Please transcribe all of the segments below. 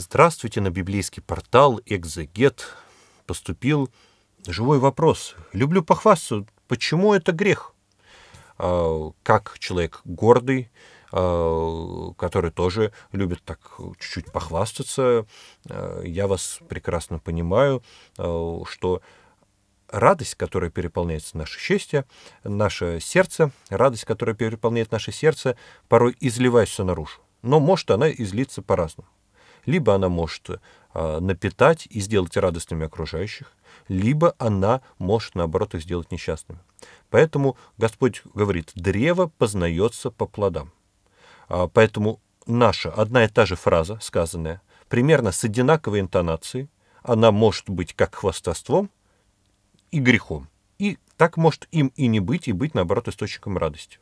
Здравствуйте на библейский портал «Экзегет». Поступил живой вопрос. Люблю похвастаться, почему это грех? А, как человек гордый, а, который тоже любит так чуть-чуть похвастаться, а, я вас прекрасно понимаю, что радость, которая переполняет наше счастье, наше сердце, радость, которая переполняет наше сердце, порой изливается наружу. Но может она излиться по-разному. Либо она может э, напитать и сделать радостными окружающих, либо она может, наоборот, их сделать несчастными. Поэтому Господь говорит, древо познается по плодам. А, поэтому наша одна и та же фраза, сказанная, примерно с одинаковой интонацией, она может быть как хвастовством и грехом. И так может им и не быть, и быть, наоборот, источником радости.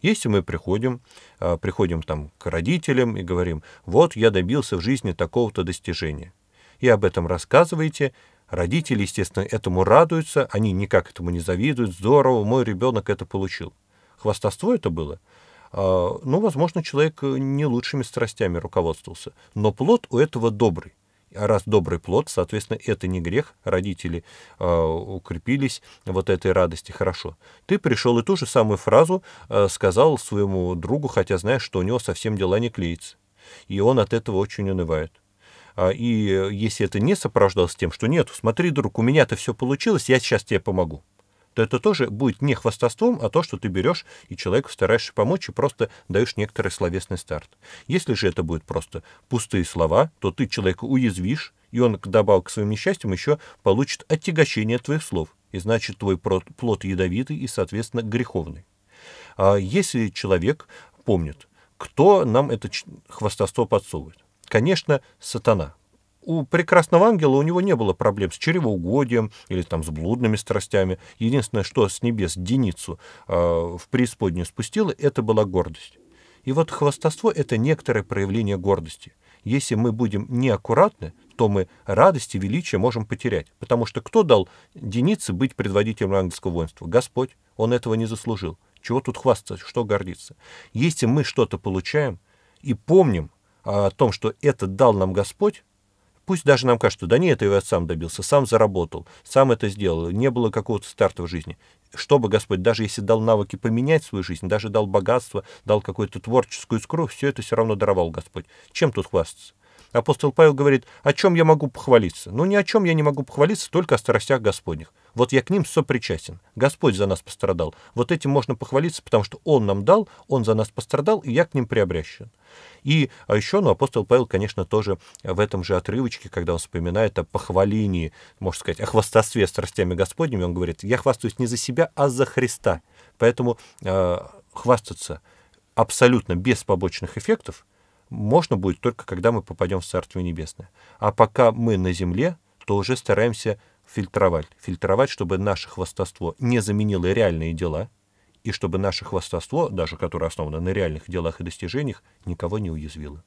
Если мы приходим, а, приходим там к родителям и говорим, вот я добился в жизни такого-то достижения, и об этом рассказываете, родители, естественно, этому радуются, они никак этому не завидуют, здорово, мой ребенок это получил. Хвастовство это было? А, ну, возможно, человек э, не лучшими страстями руководствовался, но плод у этого добрый. А раз добрый плод, соответственно, это не грех, родители э, укрепились вот этой радости, хорошо. Ты пришел и ту же самую фразу э, сказал своему другу, хотя знаешь, что у него совсем дела не клеится. И он от этого очень унывает. и если это не сопровождалось тем, что нет, смотри, друг, у меня-то все получилось, я сейчас тебе помогу то это тоже будет не хвастовством, а то, что ты берешь и человеку стараешься помочь и просто даешь некоторый словесный старт. Если же это будет просто пустые слова, то ты человека уязвишь, и он добавок к своим несчастьям еще получит оттягощение твоих слов, и значит твой плод ядовитый и, соответственно, греховный. А если человек помнит, кто нам это хвастовство подсовывает? Конечно, сатана, у прекрасного ангела у него не было проблем с чревоугодием или там с блудными страстями. Единственное, что с небес Деницу э, в преисподнюю спустило, это была гордость. И вот хвастовство — это некоторое проявление гордости. Если мы будем неаккуратны, то мы радости, величия можем потерять. Потому что кто дал Денице быть предводителем ангельского воинства? Господь. Он этого не заслужил. Чего тут хвастаться, что гордиться? Если мы что-то получаем и помним о том, что это дал нам Господь, Пусть даже нам кажется, да нет, я сам добился, сам заработал, сам это сделал, не было какого-то старта в жизни. Чтобы Господь, даже если дал навыки поменять свою жизнь, даже дал богатство, дал какую-то творческую искру, все это все равно даровал Господь. Чем тут хвастаться? Апостол Павел говорит, о чем я могу похвалиться? Ну, ни о чем я не могу похвалиться, только о страстях Господних. Вот я к ним сопричастен. Господь за нас пострадал. Вот этим можно похвалиться, потому что Он нам дал, Он за нас пострадал, и я к ним приобращен. И а еще, ну, апостол Павел, конечно, тоже в этом же отрывочке, когда он вспоминает о похвалении, можно сказать, о хвастовстве страстями Господними, он говорит, я хвастаюсь не за себя, а за Христа. Поэтому э, хвастаться абсолютно без побочных эффектов можно будет только, когда мы попадем в Царствие Небесное. А пока мы на земле, то уже стараемся фильтровать. Фильтровать, чтобы наше хвостоство не заменило реальные дела, и чтобы наше хвостоство, даже которое основано на реальных делах и достижениях, никого не уязвило.